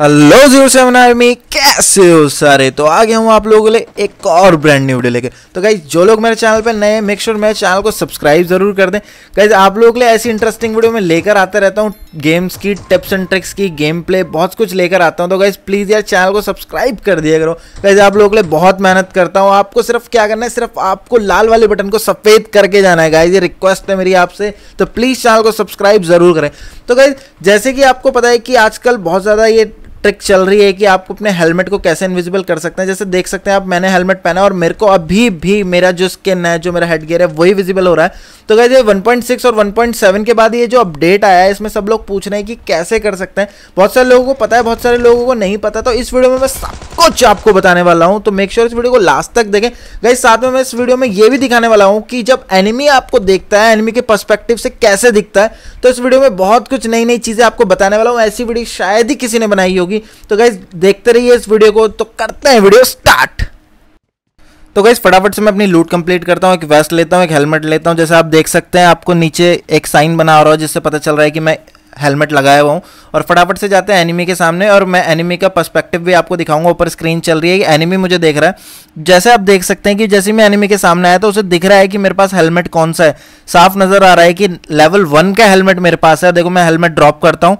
hello zero seven army कैसे हो सारे तो आ गया हूँ आप लोगों के लिए एक और ब्रांड न्यू वीडियो लेके तो गाइज जो लोग मेरे चैनल पे नए मेक श्योर मेरे चैनल को सब्सक्राइब जरूर कर दें गाइज आप लोगों के लिए ऐसी इंटरेस्टिंग वीडियो में लेकर आता रहता हूँ गेम्स की टिप्स एंड ट्रिक्स की गेम प्ले बहुत कुछ लेकर आता हूँ तो गाइज प्लीज़ यार चैनल को सब्सक्राइब कर दिया करो गाइज आप लोगों के लिए बहुत मेहनत करता हूँ आपको सिर्फ क्या करना है सिर्फ आपको लाल वाले बटन को सफ़ेद करके जाना है गाइज ये रिक्वेस्ट है मेरी आपसे तो प्लीज़ चैनल को सब्सक्राइब जरूर करें तो गाइज जैसे कि आपको पता है कि आजकल बहुत ज़्यादा ये ट्रिक चल रही है कि आप अपने हेलमेट को कैसे इनविजिबल कर सकते हैं जैसे देख सकते हैं आप मैंने हेलमेट पहना और मेरे को अभी भी मेरा जो स्किन है जो मेरा हेड गियर है वही विजिबल हो रहा है तो गैस ये 1.6 और 1.7 के बाद ये जो अपडेट आया है इसमें सब लोग पूछ रहे हैं कि कैसे कर सकते हैं बहुत सारे लोगों को पता है बहुत सारे लोगों को नहीं पता तो इस वीडियो में मैं सब कुछ आपको बताने वाला हूँ तो मेक श्योर sure इस वीडियो को लास्ट तक देखें गई साथ में मैं इस वीडियो में ये भी दिखाने वाला हूँ कि जब एनिमी आपको देखता है एनिमी के परस्पेक्टिव से कैसे दिखता है तो इस वीडियो में बहुत कुछ नई नई चीज़ें आपको बताने वाला हूँ ऐसी वीडियो शायद ही किसी ने बनाई होगी होगी तो गाइज देखते रहिए इस वीडियो को तो करते हैं वीडियो स्टार्ट तो गाइज फटाफट से मैं अपनी लूट कंप्लीट करता हूँ एक वेस्ट लेता हूँ एक हेलमेट लेता हूँ जैसे आप देख सकते हैं आपको नीचे एक साइन बना रहा हो जिससे पता चल रहा है कि मैं हेलमेट लगाया हुआ हूँ और फटाफट से जाते हैं एनिमी के सामने और मैं एनिमी का पर्सपेक्टिव भी आपको दिखाऊंगा ऊपर स्क्रीन चल रही है कि एनिमी मुझे देख रहा है जैसे आप देख सकते हैं कि जैसे मैं एनिमी के सामने आया तो उसे दिख रहा है कि मेरे पास हेलमेट कौन सा है साफ नज़र आ रहा है कि लेवल वन का हेलमेट मेरे पास है देखो मैं हेलमेट ड्रॉप करता हूँ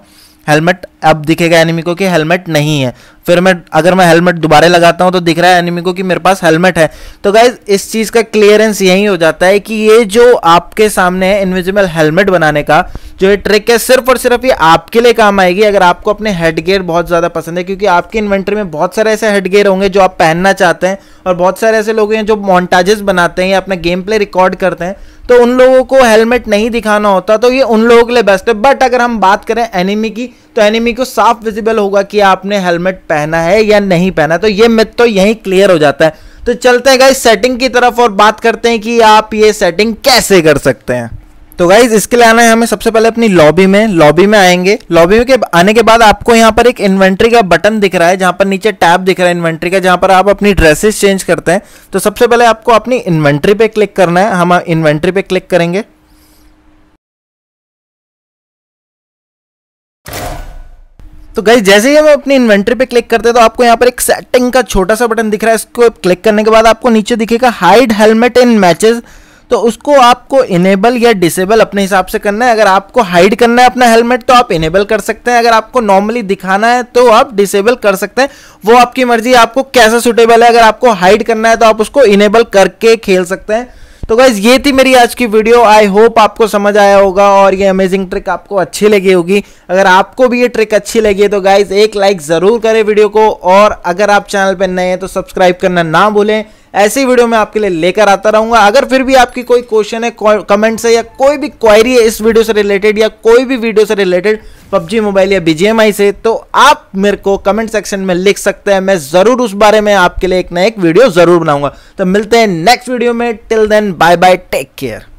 हेलमेट अब दिखेगा एनिमी को कि हेलमेट नहीं है फिर मैं अगर मैं हेलमेट दोबारा लगाता हूँ तो दिख रहा है एनिमी को कि मेरे पास हेलमेट है तो गाइज इस चीज़ का क्लियरेंस यही हो जाता है कि ये जो आपके सामने है इनविजिबल हेलमेट बनाने का जो ये ट्रिक है सिर्फ और सिर्फ ये आपके लिए काम आएगी अगर आपको अपने हेड गेयर बहुत ज़्यादा पसंद है क्योंकि आपके इन्वेंट्री में बहुत सारे ऐसे हेड गेयर होंगे जो आप पहनना चाहते हैं और बहुत सारे ऐसे लोग हैं जो मोन्टाजेस बनाते हैं या अपना गेम प्ले रिकॉर्ड करते हैं तो उन लोगों को हेलमेट नहीं दिखाना होता तो ये उन लोगों के लिए बेस्ट है बट अगर हम बात करें एनिमी की तो एनिमी को साफ विजिबल होगा कि आपने हेलमेट पहना है या नहीं पहना तो ये मिथ तो यहीं क्लियर हो जाता है तो चलते हैं गाइज सेटिंग की तरफ और बात करते हैं कि आप ये सेटिंग कैसे कर सकते हैं तो गाइज इसके लिए आना है हमें सबसे पहले अपनी लॉबी में लॉबी में आएंगे लॉबी के आने के बाद आपको यहाँ पर एक इन्वेंट्री का बटन दिख रहा है जहां पर नीचे टैब दिख रहा है इन्वेंट्री का जहां पर आप अपनी ड्रेसेस चेंज करते हैं तो सबसे पहले आपको अपनी इन्वेंट्री पे क्लिक करना है हम इन्वेंट्री पे क्लिक करेंगे तो गाइज जैसे ही हम अपनी इन्वेंट्री पे क्लिक करते हैं तो आपको यहाँ पर एक सेटिंग का छोटा सा बटन दिख रहा है इसको क्लिक करने के बाद आपको नीचे दिखेगा हाइड हेलमेट इन मैचेस तो उसको आपको इनेबल या डिसेबल अपने हिसाब से करना है अगर आपको हाइड करना है अपना हेलमेट तो आप इनेबल कर सकते हैं अगर आपको नॉर्मली दिखाना है तो आप डिसेबल कर सकते हैं वो आपकी मर्जी आपको कैसा सुटेबल है अगर आपको हाइड करना है तो आप उसको इनेबल करके खेल सकते हैं तो गाइज ये थी मेरी आज की वीडियो आई होप आपको समझ आया होगा और ये अमेजिंग ट्रिक आपको अच्छी लगी होगी अगर आपको भी ये ट्रिक अच्छी लगी है तो गाइज एक लाइक ज़रूर करें वीडियो को और अगर आप चैनल पर नए हैं तो सब्सक्राइब करना ना भूलें ऐसी वीडियो मैं आपके लिए लेकर आता रहूंगा अगर फिर भी आपकी कोई क्वेश्चन है कमेंट से या कोई भी क्वायरी है इस वीडियो से रिलेटेड या कोई भी वीडियो से रिलेटेड पबजी मोबाइल या बीजीएमआई से तो आप मेरे को कमेंट सेक्शन में लिख सकते हैं मैं ज़रूर उस बारे में आपके लिए एक ना एक वीडियो ज़रूर बनाऊंगा तो मिलते हैं नेक्स्ट वीडियो में till then bye bye take care